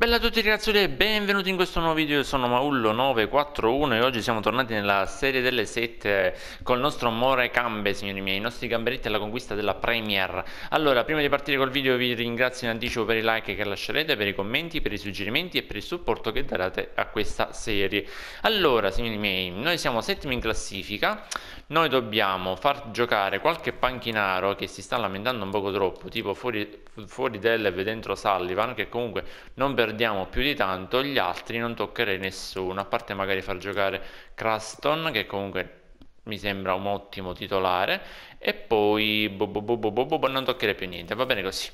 Bella a tutti ragazzi e benvenuti in questo nuovo video, sono Maullo941 e oggi siamo tornati nella serie delle 7 col nostro More Cambe signori miei, i nostri gamberetti alla conquista della Premier Allora, prima di partire col video vi ringrazio in anticipo per i like che lascerete, per i commenti, per i suggerimenti e per il supporto che darete a questa serie Allora signori miei, noi siamo settimi in classifica, noi dobbiamo far giocare qualche panchinaro che si sta lamentando un poco troppo, tipo fuori, fuori e dentro Sullivan che comunque non per perdiamo più di tanto, gli altri non toccherei nessuno, a parte magari far giocare Craston, che comunque mi sembra un ottimo titolare, e poi bo bo bo bo bo bo, bo non toccherei più niente, va bene così.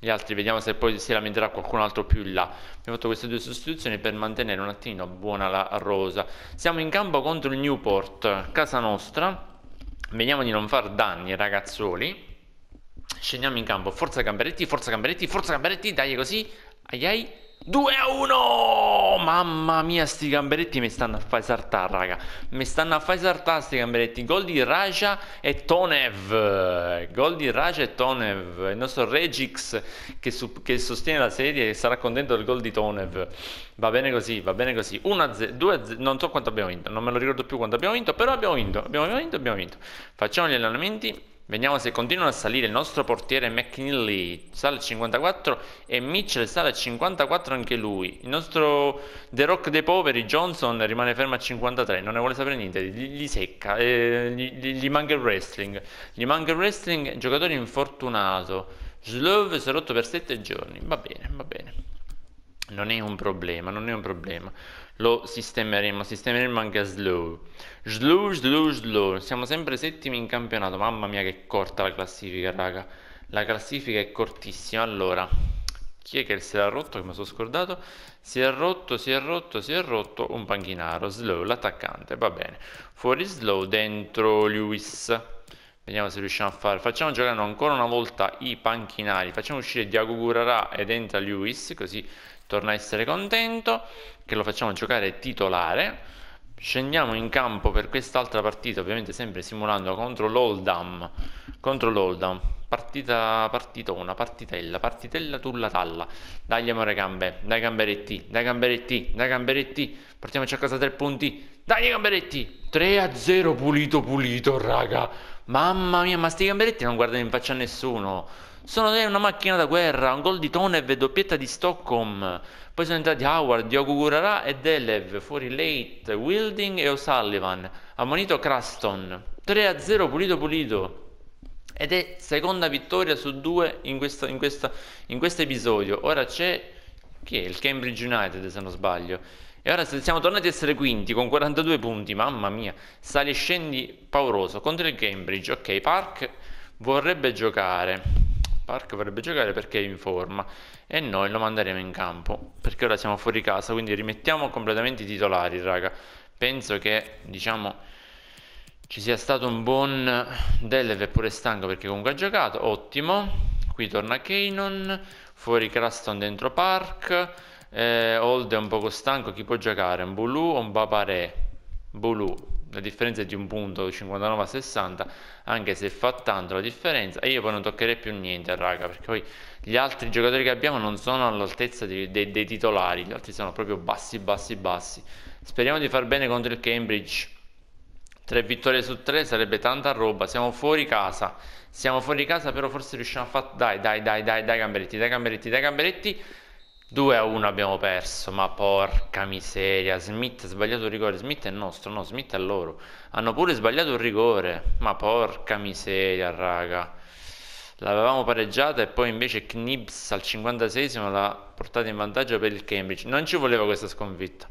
Gli altri vediamo se poi si lamenterà qualcun altro più in là. Abbiamo fatto queste due sostituzioni per mantenere un attimino buona la rosa. Siamo in campo contro il Newport, casa nostra. Vediamo di non far danni, ragazzoli. Scendiamo in campo, forza Gamberetti, forza Gamberetti, forza Gamberetti, dai così, ai ai. 2 a 1! Mamma mia, sti gamberetti mi stanno a fare saltare, raga. Mi stanno a fare saltare sti gamberetti. Gol di Raja e Tonev. Gol di Raja e Tonev. Il nostro Regix che, su, che sostiene la serie e sarà contento del gol di Tonev. Va bene così, va bene così. 1 a 0, 2 a 0, non so quanto abbiamo vinto, non me lo ricordo più quanto abbiamo vinto, però abbiamo vinto, abbiamo vinto, abbiamo vinto. Facciamo gli allenamenti. Vediamo se continuano a salire. Il nostro portiere McKinley sale al 54 e Mitchell sale al 54 anche lui. Il nostro The Rock dei poveri Johnson rimane fermo al 53, non ne vuole sapere niente, gli, gli secca, eh, gli, gli, manca il wrestling. Gli manca il wrestling, giocatore infortunato. Slove si è rotto per 7 giorni, va bene, va bene. Non è un problema, non è un problema. Lo sistemeremo, sistemeremo anche Slow. Slow, slow, slow. Siamo sempre settimi in campionato. Mamma mia che corta la classifica, raga. La classifica è cortissima. Allora, chi è che si era rotto? Che mi sono scordato. Si è rotto, si è rotto, si è rotto un panchinaro. Slow, l'attaccante, va bene. Fuori Slow, dentro Lewis. Vediamo se riusciamo a fare. Facciamo giocare ancora una volta i panchinari. Facciamo uscire Diago Gurarà ed entra Lewis, così torna a essere contento, che lo facciamo giocare titolare. Scendiamo in campo per quest'altra partita, ovviamente sempre simulando contro l'Oldham, contro l'Oldham, partita partitona, partitella, partitella tulla talla. Dagli amore gambe, dai gamberetti, dai gamberetti, dai gamberetti. Portiamoci a casa tre punti. Dai gamberetti. 3 a 0 pulito pulito, raga. Mamma mia, ma sti gamberetti non guardano in faccia a nessuno. Sono lei una macchina da guerra, un gol di Tonev e doppietta di Stockholm. Poi sono entrati Howard, Diogo Gurara e Delev, fuori Late, Wilding e O'Sullivan. Ammonito Craston. 3-0 pulito pulito. Ed è seconda vittoria su due in questo in questa, in episodio. Ora c'è... chi è il Cambridge United se non sbaglio. E ora siamo tornati a essere quinti con 42 punti, mamma mia, sali e scendi pauroso contro il Cambridge. Ok, Park vorrebbe giocare. Park vorrebbe giocare perché è in forma e noi lo manderemo in campo perché ora siamo fuori casa, quindi rimettiamo completamente i titolari, raga. Penso che, diciamo, ci sia stato un buon Delev è pure stanco perché comunque ha giocato, ottimo. Qui torna Kanon, fuori Craston dentro Park, eh, Old è un poco stanco, chi può giocare? Un Bulu o un Bapare? Bulu, la differenza è di un punto 59 a 60 anche se fa tanto la differenza e io poi non toccherei più niente raga perché poi gli altri giocatori che abbiamo non sono all'altezza di, de, dei titolari gli altri sono proprio bassi bassi bassi speriamo di far bene contro il Cambridge 3 vittorie su 3 sarebbe tanta roba siamo fuori casa siamo fuori casa però forse riusciamo a fare dai dai dai dai dai gamberetti dai gamberetti dai gamberetti 2 a 1 abbiamo perso, ma porca miseria, Smith ha sbagliato il rigore, Smith è nostro, no, Smith è loro. Hanno pure sbagliato il rigore, ma porca miseria, raga. L'avevamo pareggiata e poi invece Knibs al 56 l'ha portata in vantaggio per il Cambridge. Non ci voleva questa sconfitta.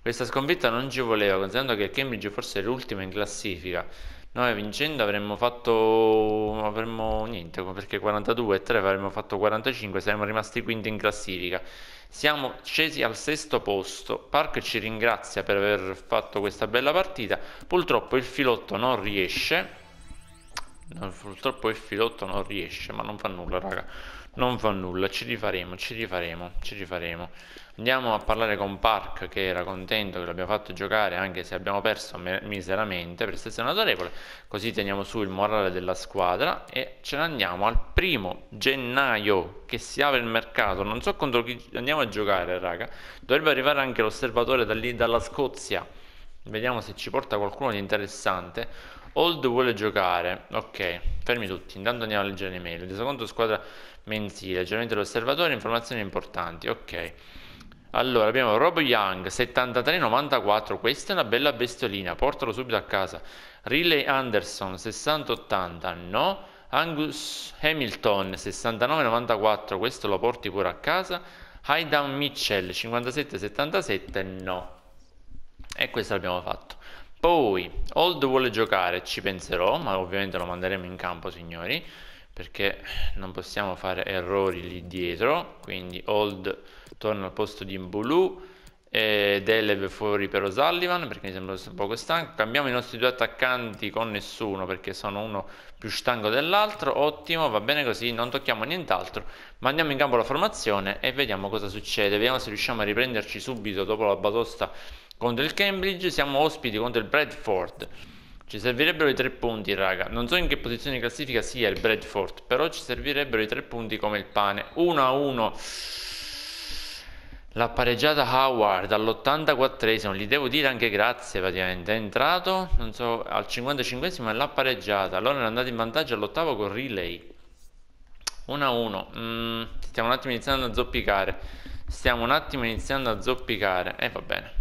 Questa sconfitta non ci voleva, considerando che il Cambridge forse è l'ultima in classifica noi vincendo avremmo fatto avremmo niente, perché 42 e 3 avremmo fatto 45, saremmo rimasti quinti in classifica. Siamo scesi al sesto posto. Park ci ringrazia per aver fatto questa bella partita. Purtroppo il filotto non riesce No, purtroppo il filotto non riesce, ma non fa nulla, raga. Non fa nulla, ci rifaremo, ci rifaremo, ci rifaremo. Andiamo a parlare con Park, che era contento che l'abbiamo fatto giocare, anche se abbiamo perso miseramente, prestazione autorevole. Così teniamo su il morale della squadra e ce ne andiamo al primo gennaio che si apre il mercato. Non so contro chi andiamo a giocare, raga. Dovrebbe arrivare anche l'osservatore da lì, dalla Scozia. Vediamo se ci porta qualcuno di interessante. Old vuole giocare. Ok, fermi tutti. Intanto andiamo a leggere le mail. Secondo squadra mensile. Aggiornamento dell'osservatore. Informazioni importanti. Ok. Allora, abbiamo Rob Young, 73-94. Questa è una bella bestolina. Portalo subito a casa. Riley Anderson, 60-80. No. Angus Hamilton, 69-94. Questo lo porti pure a casa. Haydn Mitchell, 57-77. No. E questo l'abbiamo fatto. Poi, Old vuole giocare, ci penserò, ma ovviamente lo manderemo in campo, signori, perché non possiamo fare errori lì dietro. Quindi Old torna al posto di Mbulu e Delev fuori per O'Sullivan perché mi sembra un po' stanco. Cambiamo i nostri due attaccanti con nessuno perché sono uno più stanco dell'altro. Ottimo, va bene così, non tocchiamo nient'altro. Mandiamo in campo la formazione e vediamo cosa succede. Vediamo se riusciamo a riprenderci subito dopo la batosta contro il Cambridge siamo ospiti contro il Bradford. Ci servirebbero i tre punti, raga. Non so in che posizione di classifica sia il Bradford, però ci servirebbero i tre punti come il pane. 1 a 1. L'ha pareggiata Howard all'84esimo, gli devo dire anche grazie praticamente, è entrato non so, al 55esimo e l'ha pareggiata, allora è andato in vantaggio all'ottavo con Relay 1-1, a mm, stiamo un attimo iniziando a zoppicare, stiamo un attimo iniziando a zoppicare e eh, va bene.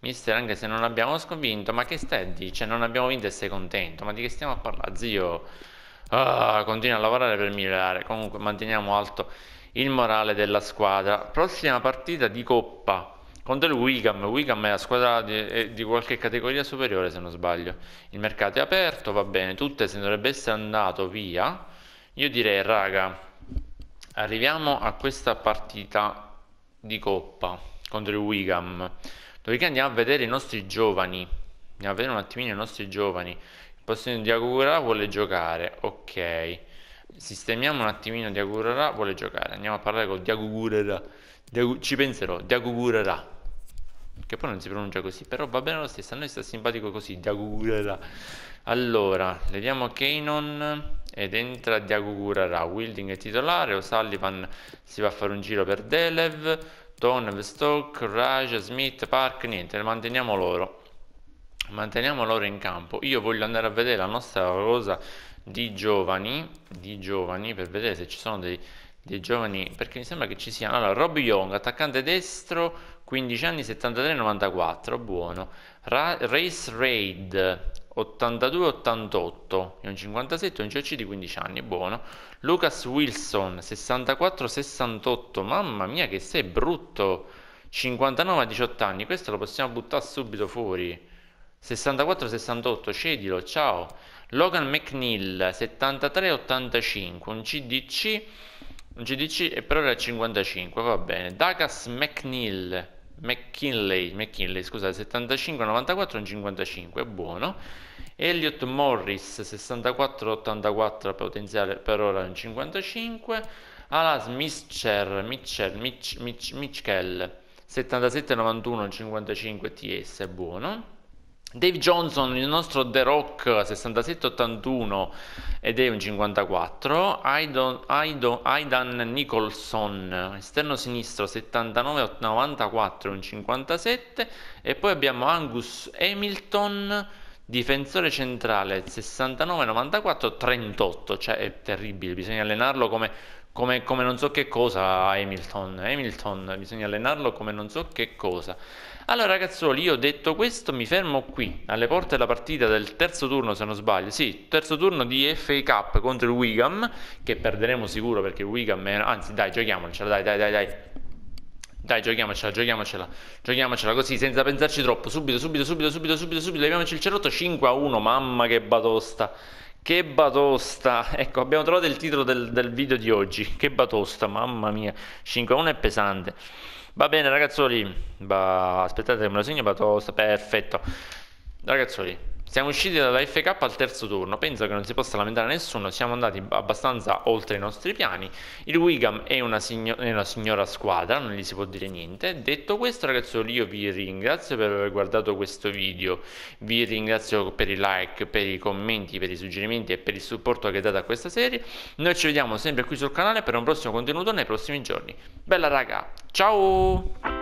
Mister, anche se non abbiamo sconvinto, ma che stai dice? Cioè, non abbiamo vinto e sei contento? Ma di che stiamo a parlare? Zio, ah, continua a lavorare per migliorare. Comunque manteniamo alto il morale della squadra. Prossima partita di Coppa contro il Wigam. Wigam è la squadra di, eh, di, qualche categoria superiore, se non sbaglio. Il mercato è aperto, va bene. Tutte se dovrebbe essere andato via. Io direi, raga, arriviamo a questa partita di Coppa contro il Wigam. Dopodiché andiamo a vedere i nostri giovani. Andiamo a vedere un attimino i nostri giovani. Il postino di Agura vuole giocare. Ok. Sistemiamo un attimino Diagurerà vuole giocare. Andiamo a parlare con Diagurerà. Diagu ci penserò. Diagurerà. Che poi non si pronuncia così, però va bene lo stesso. A noi sta simpatico così. Diagurerà. Allora, vediamo Kanon ed entra Diagurerà. Wilding è titolare. O'Sullivan si va a fare un giro per Delev. Tone, Stoke, Raj, Smith, Park, niente, manteniamo loro. Manteniamo loro in campo. Io voglio andare a vedere la nostra rosa di giovani, di giovani per vedere se ci sono dei, dei giovani, perché mi sembra che ci siano. Allora, Rob Young, attaccante destro, 15 anni, 73-94, buono. Ra- Race Raid, 82-88 è un 57, un CC di 15 anni, buono. Lucas Wilson 64-68, mamma mia che sei brutto. 59-18 anni, questo lo possiamo buttare subito fuori. 64-68, cedilo, ciao. Logan McNeil 73-85, un CDC, un CDC e per ora 55, va bene. Douglas McNeil McKinley, McKinley scusa, 75-94, un 55, buono. Elliot Morris 64-84 potenziale per ora un 55. Alas Mitchell, Mitchell, Mitch, Mitch, Mitchell 77-91, un 55 TS, buono. Dave Johnson, il nostro The Rock 67-81 ed è un 54, Aidan, Nicholson, esterno sinistro 79-94 un 57 e poi abbiamo Angus Hamilton, difensore centrale 69-94 38, cioè è terribile, bisogna allenarlo come come, come, non so che cosa Hamilton. Hamilton bisogna allenarlo come non so che cosa. Allora ragazzoli, io ho detto questo, mi fermo qui, alle porte della partita del terzo turno se non sbaglio, sì, terzo turno di FA Cup contro il Wigan, che perderemo sicuro perché il Wigan, è... anzi dai giochiamocela, dai dai dai dai. Dai, giochiamocela, giochiamocela, giochiamocela così, senza pensarci troppo, subito, subito, subito, subito, subito, subito, leviamoci il cerotto, 5 a 1, mamma che batosta. Che batosta! Ecco, abbiamo trovato il titolo del, del video di oggi. Che batosta, mamma mia. 5-1 è pesante. Va bene, ragazzoli. Bah, aspettate che me lo segno, batosta. Perfetto. Ragazzoli, siamo usciti dalla FK al terzo turno, penso che non si possa lamentare nessuno, siamo andati abbastanza oltre i nostri piani, il Wigam è una, signo- è una signora squadra, non gli si può dire niente. Detto questo ragazzi io vi ringrazio per aver guardato questo video, vi ringrazio per i like, per i commenti, per i suggerimenti e per il supporto che date a questa serie. Noi ci vediamo sempre qui sul canale per un prossimo contenuto nei prossimi giorni. Bella raga, ciao!